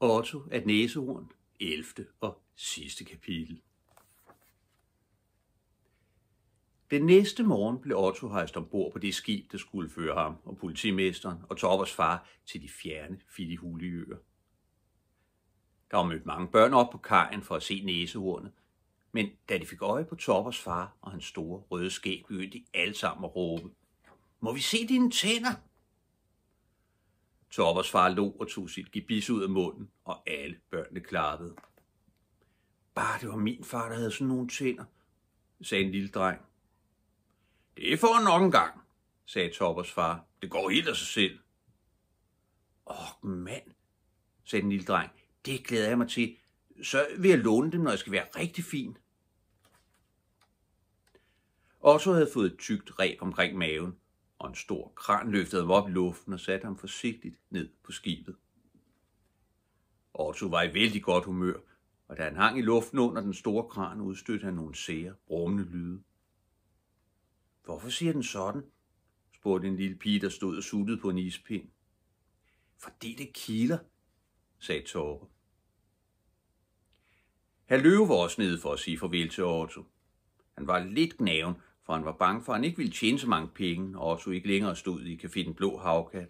Otto af Næsehorn, 11. og sidste kapitel. Den næste morgen blev Otto hejst ombord på det skib, der skulle føre ham og politimesteren og Toppers far til de fjerne Filihuleøer. Der var mødt mange børn op på kajen for at se næsehornet, men da de fik øje på Toppers far og hans store røde skæg, begyndte de alle sammen at råbe. Må vi se dine tænder? Toppers far lå og tog sit gibis ud af munden, og alle børnene klappede. Bare det var min far, der havde sådan nogle tænder, sagde en lille dreng. Det får nok en gang, sagde Toppers far. Det går helt af sig selv. Åh, mand, sagde den lille dreng. Det glæder jeg mig til. Så vil jeg låne dem, når jeg skal være rigtig fin. Otto havde fået et tykt reb omkring maven, og en stor kran løftede ham op i luften og satte ham forsigtigt ned på skibet. Otto var i vældig godt humør, og da han hang i luften under den store kran, udstødte han nogle sære, brummende lyde. Hvorfor siger den sådan? spurgte en lille pige, der stod og suttede på en ispind. Fordi det kiler, sagde Torpe. Herr Løve var også nede for at sige farvel til Otto. Han var lidt gnaven, for han var bange for, at han ikke ville tjene så mange penge, og så ikke længere stod i Café Den Blå Havkat.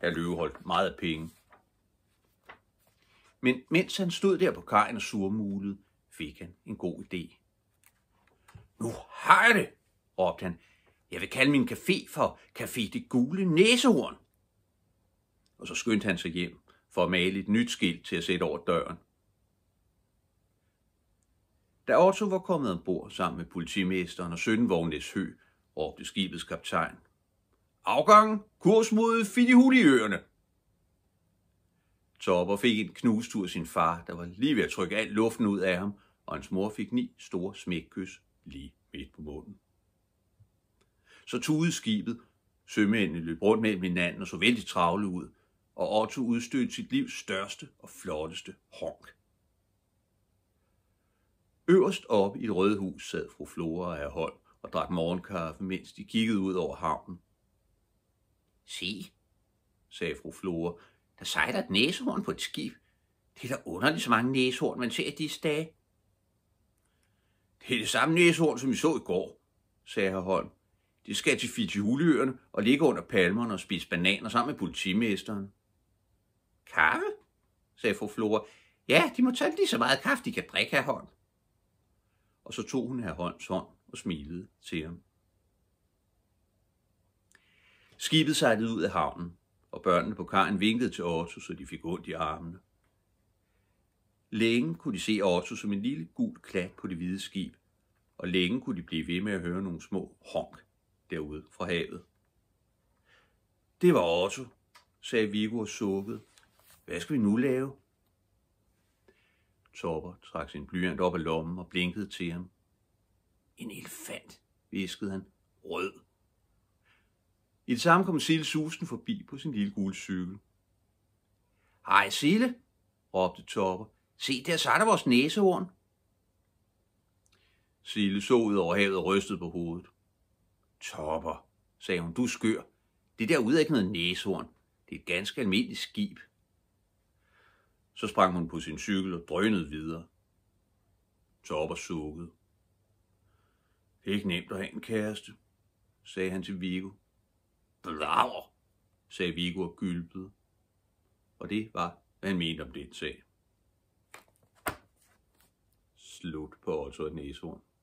Der løve holdt meget af penge. Men mens han stod der på kajen og surmulede, fik han en god idé. Nu har jeg det, råbte han. Jeg vil kalde min café for Café Det Gule Næsehorn. Og så skyndte han sig hjem for at male et nyt skilt til at sætte over døren. Da Otto var kommet ombord sammen med politimesteren og søndenvognes hø, råbte skibets kaptajn. Afgang! Kurs mod øerne! Topper fik en knustur sin far, der var lige ved at trykke al luften ud af ham, og hans mor fik ni store smækkys lige midt på munden. Så tudede skibet, sømændene løb rundt mellem hinanden og så vældig travle ud, og Otto udstødte sit livs største og flotteste honk. Øverst oppe i et røde hus sad fru Flora af Holm og drak morgenkaffe, mens de kiggede ud over havnen. Se, sagde fru Flora, der sejler et næsehorn på et skib. Det er da underligt så mange næsehorn, man ser disse dage. Det er det samme næsehorn, som vi så i går, sagde herr Holm. Det skal til Fitihuleøerne og ligge under palmerne og spise bananer sammen med politimesteren. Kaffe? sagde fru Flora. Ja, de må tage lige så meget kaffe, de kan drikke, herr Holm og så tog hun herr Holms hånd og smilede til ham. Skibet sejlede ud af havnen, og børnene på kajen vinkede til Otto, så de fik ondt i armene. Længe kunne de se Otto som en lille gul klat på det hvide skib, og længe kunne de blive ved med at høre nogle små honk derude fra havet. Det var Otto, sagde Viggo og sukkede. Hvad skal vi nu lave? Torber trak sin blyant op af lommen og blinkede til ham. En elefant, viskede han. Rød. I det samme kom Sille susen forbi på sin lille gule cykel. Hej Sille, råbte Torber. Se, der satte vores næsehorn. Sille så ud over havet og rystede på hovedet. Torber, sagde hun, du skør. Det derude er ikke noget næsehorn. Det er et ganske almindeligt skib. Så sprang hun på sin cykel og drønede videre. Topper sukkede. Det er ikke nemt at have en kæreste, sagde han til Vigo. Blaver, sagde Vigo og gylpede. Og det var, hvad han mente om den sag. Slut på Otto og Næshorn.